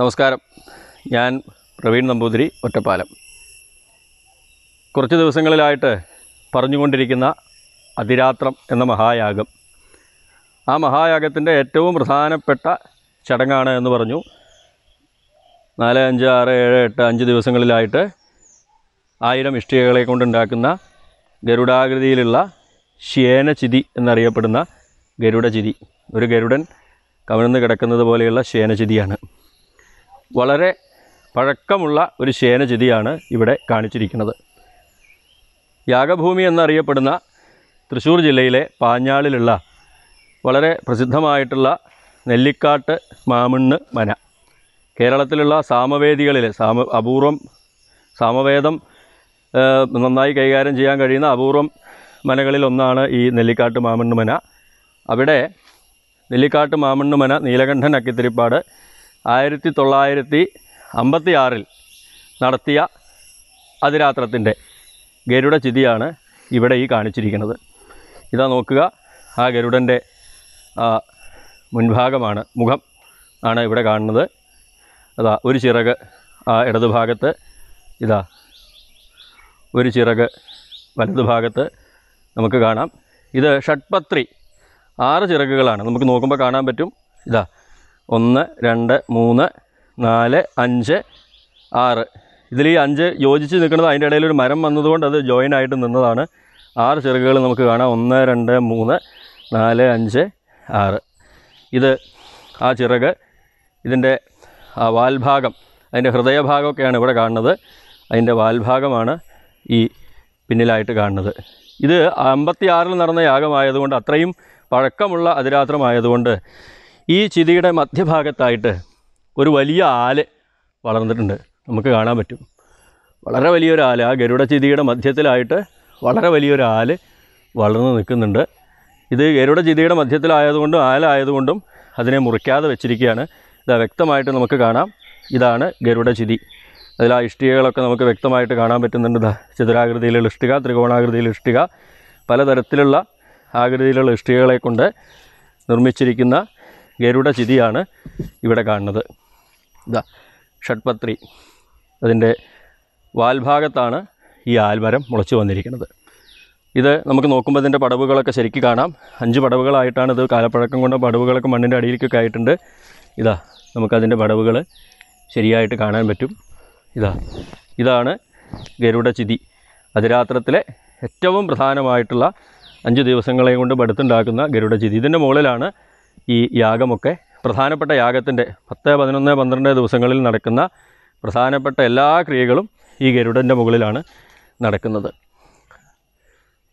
നമസ്കാരം ഞാൻ പ്രവീൺ നമ്പൂതിരി ഒറ്റപ്പാലം കുറച്ച് ദിവസങ്ങളിലായിട്ട് പറഞ്ഞുകൊണ്ടിരിക്കുന്ന അതിരാത്രം എന്ന മഹായാഗം ആ മഹായാഗത്തിൻ്റെ ഏറ്റവും പ്രധാനപ്പെട്ട ചടങ്ങാണ് എന്ന് പറഞ്ഞു നാല് അഞ്ച് ആറ് ഏഴ് എട്ട് അഞ്ച് ദിവസങ്ങളിലായിട്ട് ആയിരം ഇഷ്ടികകളെ കൊണ്ടുണ്ടാക്കുന്ന ഗരുഡാകൃതിയിലുള്ള ശേനചിതി എന്നറിയപ്പെടുന്ന ഗരുഡചിതി ഒരു ഗരുഡൻ കവിഴ്ന്ന് കിടക്കുന്നത് പോലെയുള്ള ശേനചിതിയാണ് വളരെ പഴക്കമുള്ള ഒരു ശേനചിതിയാണ് ഇവിടെ കാണിച്ചിരിക്കുന്നത് യാഗഭൂമി എന്നറിയപ്പെടുന്ന തൃശ്ശൂർ ജില്ലയിലെ പാഞ്ഞാളിലുള്ള വളരെ പ്രസിദ്ധമായിട്ടുള്ള നെല്ലിക്കാട്ട് മാമണ്ണ് മന കേരളത്തിലുള്ള സാമവേദികളിലെ സാമ അപൂർവം സാമവേദം നന്നായി കൈകാര്യം ചെയ്യാൻ കഴിയുന്ന അപൂർവം മനകളിലൊന്നാണ് ഈ നെല്ലിക്കാട്ട് മാമണ്ണ് മന അവിടെ നെല്ലിക്കാട്ട് മാമണ്ണ് മന നീലകണ്ഠൻ അക്കിത്തിരിപ്പാട് ആയിരത്തി തൊള്ളായിരത്തി അമ്പത്തി ആറിൽ നടത്തിയ അതിരാത്രത്തിൻ്റെ ഗരുഡ ചിതിയാണ് ഇവിടെ ഈ കാണിച്ചിരിക്കുന്നത് ഇതാ നോക്കുക ആ ഗരുഡൻ്റെ മുൻഭാഗമാണ് മുഖം ആണ് ഇവിടെ കാണുന്നത് അതാ ഒരു ചിറക് ആ ഭാഗത്ത് ഇതാ ഒരു ചിറക് വലതുഭാഗത്ത് നമുക്ക് കാണാം ഇത് ഷഡ്പത്രി ആറ് ചിറകുകളാണ് നമുക്ക് നോക്കുമ്പോൾ കാണാൻ പറ്റും ഇതാ ഒന്ന് രണ്ട് മൂന്ന് നാല് അഞ്ച് ആറ് ഇതിൽ ഈ അഞ്ച് യോജിച്ച് നിൽക്കുന്നത് അതിൻ്റെ ഇടയിൽ ഒരു മരം വന്നതുകൊണ്ട് അത് ജോയിൻ ആയിട്ട് നിന്നതാണ് ആറ് ചെറുകൾ നമുക്ക് കാണാം ഒന്ന് രണ്ട് മൂന്ന് നാല് അഞ്ച് ആറ് ഇത് ആ ചിറക് ഇതിൻ്റെ ആ വാൽഭാഗം അതിൻ്റെ ഹൃദയഭാഗമൊക്കെയാണ് ഇവിടെ കാണുന്നത് അതിൻ്റെ വാൽഭാഗമാണ് ഈ പിന്നിലായിട്ട് കാണുന്നത് ഇത് അമ്പത്തി ആറിൽ നടന്ന യാഗമായതുകൊണ്ട് അത്രയും പഴക്കമുള്ള അതിരാത്രമായതുകൊണ്ട് ഈ ചിതിയുടെ മധ്യഭാഗത്തായിട്ട് ഒരു വലിയ ആല് വളർന്നിട്ടുണ്ട് നമുക്ക് കാണാൻ പറ്റും വളരെ വലിയൊരു ആല് ആ ഗരുഡ ചിതിയുടെ മധ്യത്തിലായിട്ട് വളരെ വലിയൊരു ആല് വളർന്നു നിൽക്കുന്നുണ്ട് ഇത് ഗരുഡ ചിതിയുടെ മധ്യത്തിലായതുകൊണ്ടും ആലായതുകൊണ്ടും അതിനെ മുറിക്കാതെ വെച്ചിരിക്കുകയാണ് ഇത് വ്യക്തമായിട്ട് നമുക്ക് കാണാം ഇതാണ് ഗരുഡ ചിതി അതിൽ ആ ഇഷ്ടികകളൊക്കെ നമുക്ക് വ്യക്തമായിട്ട് കാണാൻ പറ്റുന്നുണ്ട് ചതുരാകൃതിയിലുള്ള ഇഷ്ടിക ത്രികോണാകൃതിയിലുള്ള ഇഷ്ടിക പലതരത്തിലുള്ള ആകൃതിയിലുള്ള ഇഷ്ടികകളെ കൊണ്ട് നിർമ്മിച്ചിരിക്കുന്ന ഗരുഡ ചിതിയാണ് ഇവിടെ കാണുന്നത് ഇതാ ഷഡ്പത്രി അതിൻ്റെ വാൽഭാഗത്താണ് ഈ ആൽമരം മുളച്ചു വന്നിരിക്കുന്നത് ഇത് നമുക്ക് നോക്കുമ്പോൾ ഇതിൻ്റെ പടവുകളൊക്കെ ശരിക്ക് കാണാം അഞ്ച് പടവുകളായിട്ടാണ് ഇത് കാലപ്പഴക്കം കൊണ്ട് പടവുകളൊക്കെ മണ്ണിൻ്റെ അടിയിലേക്കൊക്കെ ആയിട്ടുണ്ട് ഇതാ നമുക്കതിൻ്റെ പടവുകൾ ശരിയായിട്ട് കാണാൻ പറ്റും ഇതാ ഇതാണ് ഗരുഡ ചിതി അതിരാത്രത്തിലെ ഏറ്റവും പ്രധാനമായിട്ടുള്ള അഞ്ച് ദിവസങ്ങളെയും കൊണ്ട് പടുത്തുണ്ടാക്കുന്ന ഗരുഡ ചിതി ഇതിൻ്റെ മുകളിലാണ് ഈ യാഗമൊക്കെ പ്രധാനപ്പെട്ട യാഗത്തിൻ്റെ പത്ത് പതിനൊന്ന് പന്ത്രണ്ട് ദിവസങ്ങളിൽ നടക്കുന്ന പ്രധാനപ്പെട്ട എല്ലാ ക്രിയകളും ഈ ഗരുഡൻ്റെ മുകളിലാണ് നടക്കുന്നത്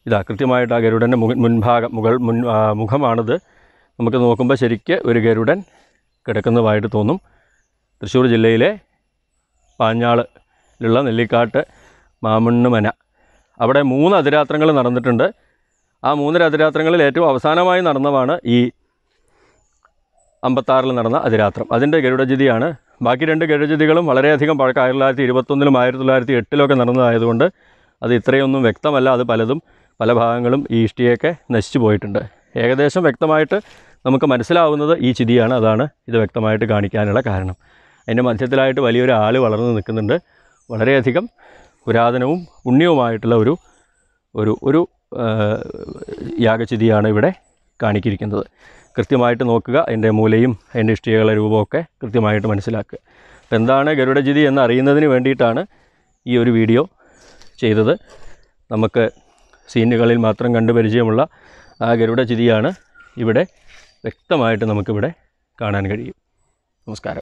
ഇതാ കൃത്യമായിട്ട് ആ ഗരുഡൻ്റെ മുക മുൻഭാഗം മുകൾ മുൻ മുഖമാണിത് നമുക്ക് നോക്കുമ്പോൾ ശരിക്ക് ഒരു ഗരുഡൻ കിടക്കുന്നതായിട്ട് തോന്നും തൃശ്ശൂർ ജില്ലയിലെ പാഞ്ഞാളിലുള്ള നെല്ലിക്കാട്ട് മാമണ്ണുമന അവിടെ മൂന്ന് അതിരാത്രങ്ങൾ നടന്നിട്ടുണ്ട് ആ മൂന്ന് അതിരാത്രങ്ങളിൽ ഏറ്റവും അവസാനമായി നടന്നതാണ് ഈ അമ്പത്താറിൽ നടന്ന അതിരാത്രം അതിൻ്റെ ഗരുഡജിതിയാണ് ബാക്കി രണ്ട് ഗരുഡജിതികളും വളരെയധികം പഴക്കം ആയിരത്തി തൊള്ളായിരത്തി ഇരുപത്തൊന്നിലും ആയിരത്തി തൊള്ളായിരത്തി എട്ടിലൊക്കെ നടന്നതായതുകൊണ്ട് അത് ഇത്രയൊന്നും വ്യക്തമല്ല അത് പലതും പല ഭാഗങ്ങളും ഈ ഇഷ്ടിയൊക്കെ നശിച്ചു പോയിട്ടുണ്ട് ഏകദേശം വ്യക്തമായിട്ട് നമുക്ക് മനസ്സിലാവുന്നത് ഈ ചിതിയാണ് അതാണ് ഇത് വ്യക്തമായിട്ട് കാണിക്കാനുള്ള കാരണം അതിൻ്റെ മധ്യത്തിലായിട്ട് വലിയൊരു ആൾ വളർന്നു നിൽക്കുന്നുണ്ട് വളരെയധികം പുരാതനവും പുണ്യവുമായിട്ടുള്ള ഒരു ഒരു ഒരു യാഗചിതിയാണ് ഇവിടെ കാണിക്കിരിക്കുന്നത് കൃത്യമായിട്ട് നോക്കുക അതിൻ്റെ മൂലയും അതിൻ്റെ ഇഷ്ടികകളുടെ രൂപമൊക്കെ കൃത്യമായിട്ട് മനസ്സിലാക്കുക അപ്പം എന്താണ് ഗരുഡജിതി എന്ന് അറിയുന്നതിന് വേണ്ടിയിട്ടാണ് ഈ ഒരു വീഡിയോ ചെയ്തത് നമുക്ക് സീനുകളിൽ മാത്രം കണ്ടു പരിചയമുള്ള ആ ഗരുഡജിതിയാണ് ഇവിടെ വ്യക്തമായിട്ട് നമുക്കിവിടെ കാണാൻ കഴിയും നമസ്കാരം